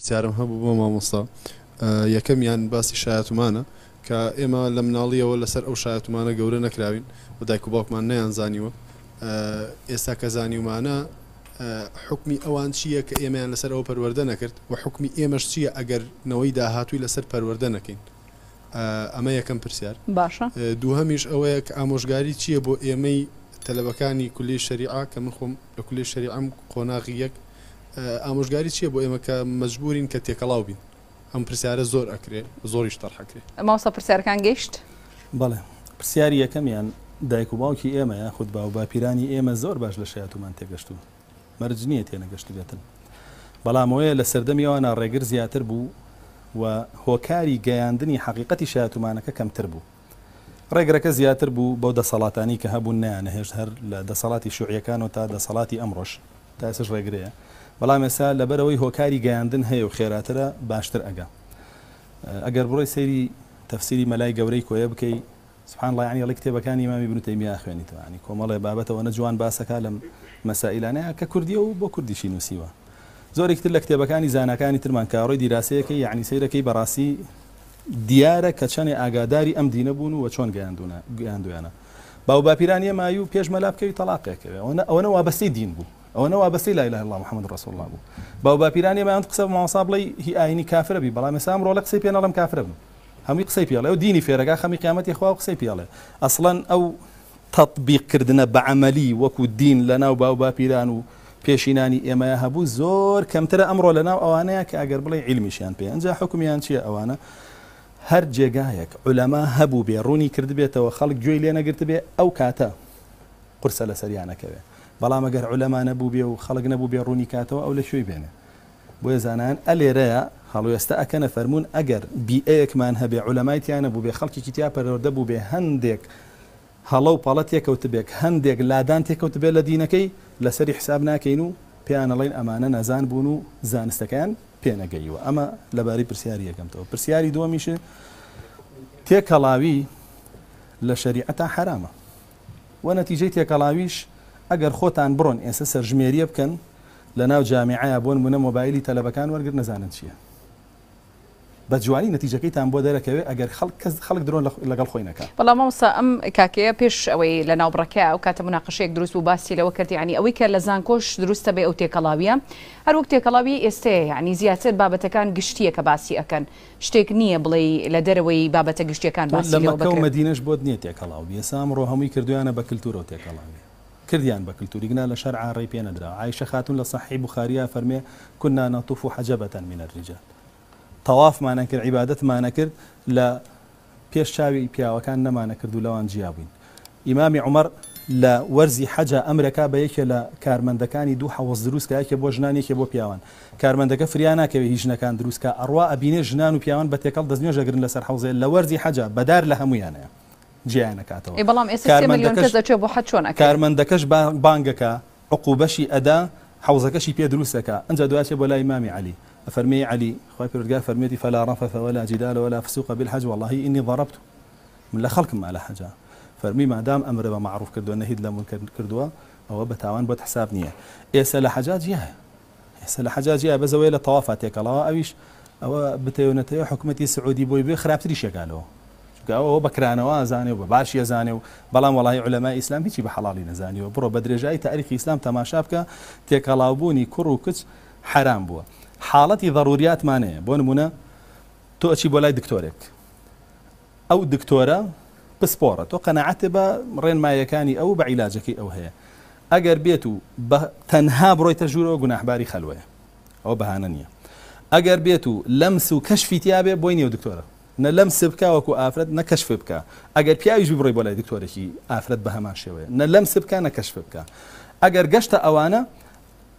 پرسیارم هەبوو بۆ مامۆستا یەکەمیان باسی شایەتمانە کە ئێمە لە مناڵیەوە لەسەر ئەو شایەتمانە گەورە نەکراوین و دایک و باوکمان نەیانزانیوە ئێستا کە زانیومانە حکمی ئەوان چییە کە ئێمەیان لەسەر ئەو پەروەەردە نەکرد و حکمی ئێمەش چییە ئەگەر نەوەی داهاتووی لەسەر پەروەەردە نەکەین ئەمە یەکەم پرسیار باشە دووهەمیش ئەوەیە کە ئامۆژگاری چییە بۆ ئێمەی تەلەبەکانی کولی شەریعا کە من خۆم لە کولی شەریعام قۆناغی یەک ئامۆژگاری چییە بۆ ئێمە کە مەجبورین کە تێکەڵاو بین ئەم پرسیارە زۆر ئەکرێ زۆریش تەرحەکرێت ئەماسە پرسیارەکان گەیشت بەڵێ پرسیاری یەکەمیان دایک و باوکی ئێمەیان خودت با و باپیرانی ئێمە زۆر باش لە شایەتمان تێگەشتو مەرج نییە تێنەگەشت بێتن بەڵامەوەیە لە سەردەمیەوەنا ڕێگر زیاتر بوو و هۆکاری گەیاندنی حقیقەتی شایەتمانەکە کەمتر بوو ڕێگرەکە زیاتر بوو بۆ دەسەڵاتانی کە هەبوون نیان هێشت هەر لە دەسەڵاتی شوعیەکان و تا دەسەڵاتی ئەمڕۆژ تا ئێسش ڕێگرەیە بەڵام ێسا لەبەرەوەی هۆکاری گەیاندن هەیە و خێراترە باشتر ئەگا ئەگەر بڕۆی سەیری تەفسیری مەلای گەورەی کۆیە بکەی سبحان الله يعني لكتابەکانی مامی بنوتەی میا خوێنیتەوە ینی کۆمەڵێ بابەتەوە نە جوان باسەکە لەم مەسائلانەیە کە کوردیە و بۆ کوردیشی نووسیوە زۆرێکتر لە کتێبەکانی زانەکانی ترمان کاڕۆی دیراسەیەەکەی یعنی سیرەکەی بەڕاستی دیارە کە چەندێ ئاگاداری ئەم دینە بوون و وە چۆن گەیاندویانە باو باپیرانیە مای و پێش مەلا بکەوی تەلاقێکەوە ئەوە نەوە بەستی دین بوو ئەوەنەوە بەسی لای لای الله محمد رسول الله بوو باو باپیرانی مایان قسە ماوەسا بڵی هی ئاینی کافرە بی بەڵام ئێسام ڕۆلە قسەی پێناڵم کافرە بم هەمی قسەی پیاڵە ئەو دینی فێرەگا خەمی قیامەتی خوا قسەی پیاڵێ ئەسڵەن ئەو تطبیقکردنە بە عملی وەکو دین لە ناو باو باپیران و پێشینانی ئێمەیە هەبوو زۆر کەمترە ئەمڕۆ لە ناو ئەوانەیە کە ئەگەر بڵێ علمیشیان پێ ئەنج حکومیان چیە ئەوانە هەر جێگایەک ئولەما هەبوو بێ ڕوونی کرد بێتەوە خەڵک گوێی لێ نەگرت بێ ئەو کاتە قرسە لە سەریانەکەوێت بەڵام ئەگەر عولەمانە بوو بێ و خەڵک نەبوو بێ ڕوونی کاتەوە ئەو لە شوێ بێنێ بۆیە زانان ئەلێرەیە هەڵوێستا ئەکەنە فەرمونون ئەگەر بیەیەکمان هەبێ عولەمایتیانە بوو بێ خەڵکی تیا پەرەوەدە بوو بێ هەندێک هەڵە و پاڵەت تێکەوت بێک هەندێک لادان تێکەوت بێ لە دینەکەی لەسەری حساب ناکەین و پێیانەڵین ئەمانە نەزان بوون و زانستەکەیان پێنەگەیوە ئەمە لەبارەی پرسیاری یەکەمتەوە پرسیاری دووەمیشە تێکەڵاوی لە شریعەتا حرامە وە نەتیجەی تێکەڵاویش ئەگەر خۆتان بڕۆن ئێستا سەرژمێریە بکەن لە ناو جامعایە بۆن منە مۆبایلی تەلەبەکان وەرگر نەزانن چییە بە جوانی نتیجەکەیتان بۆ دەرەکەوێت ئەگەر خەڵک کەس خەڵک درۆن لەگەڵ خۆینەکە بەڵام ئەوسا ئەم کاکەیە پێش ئەوەی لە ناوبڕەکە ئەو کاتە مناقشەیەک دروست و باسی لەوە کردی ینی ئەوەی کە لە زانکۆش دروستە بێ ئەو تێکەڵاویە هەروەک تێکەڵاوی ئێستەیە ینی زیاتر بابەتەکان گشتیە کە باسی ئەەکەن شتێک نییە بڵێ لە دەرەوەی بابەتە گشتیەکان باسی مەدینش بۆ نیە تێکەڵاو بێسام ڕۆ هەمووی کردویانە بە کللتورۆ تێکەڵاوی كرديان بە کللتوریگنا لشرع ريبي ندرا عائشه خاتون لصحي بخاريا فرمي كنا نطوف حجبه من الرجال طواف ما نكر عبادة ما نكر لا بيش شاوي بيا وكان ما نكر دولوان لەوان إمام عمر لا ورزي حجة ئەمریکا بيك لا كارمن کارمەندەکانی دوو حەوەز دروستکە یەکێ جناني ژنانێکێ بياوان كارمن کارمەندەکە فریا ناکەوێت كان ژنەکان دروستکە ئەڕوا ئەبینێ جنان وبياوان پیاوان بە تێکەڵ دەستنیێژەگرن لەسەر لا ورزي حجة بدار لها لە جیان دکش بانگ که عقوبشی ادا حوزه کشی پێ دروستەکە که دواتێ بۆ لای مامی علی فرمی علی خی فرمی دی فلا رفث ولا جدال ولا فسوق بالحج والله إني ضربت من لە خەڵکم على فرمی فەرمی مادام امر معروف کردووە نەهید لامون منکرد او ئەوە بە حساب نییە ئێستا لە حجاج یە ئێستا لە حجاج یە بەزەوەی لە تەوافات تێکەڵەوە ئەویش ئەوە بتەونەتەوە حکوومەتی سعودی بۆی بێ خراپتری چکەوە بەکرانەوە ئازانێ و بە باشی ئەزانێ و بەڵام وڵی علەما ئیسلام هیچی بە حڵی نەزانیەوە بڕۆ بە درێژایی تاریخی ئیسلام تەماشا بکە تێکەڵاوبوونی کوڕ و کچ حرام بووە حاڵەتی ضروراتمانەیە بۆ نمونە تۆ ئەچی بۆ لای دکتۆرێک ئەو دکتۆرە پسپۆرە تۆ قەنەعاتێ بە ڕێنمایەکانی ئەو بە عیلاجەکەی ئەو هەیە ئەگەر بێت و تەنها بڕۆیتە ژوورەوە گوناحباری خەلوەیە ئەو بەهانە نییە ئەگەر بێت و لەمس و کەشفیتیابێ بۆی نیێو دکتۆرە نە لەم سبکە وەکو ئافرەت نەکەشف بکە ئەگەر پیاویش بڕێ بۆ لای دکتۆرەی ئافرەت بە هەمان شێوەیە نە لەم سبکە نەکەشف بکە ئەگەر گەشتە ئەوانە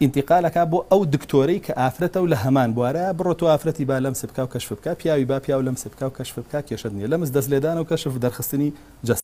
انتقالەکە بۆ ئەو دکتۆرەی کە ئافرەتە و لە هەمان بوارە بڕۆ ئافرەتی با لەم سبکە و کەشف بکە پیاوی با پیا و لەم سبکە و کەشف بکە کێشت نیە لەمز دەست لێدان و کەشف دەرخستنی جست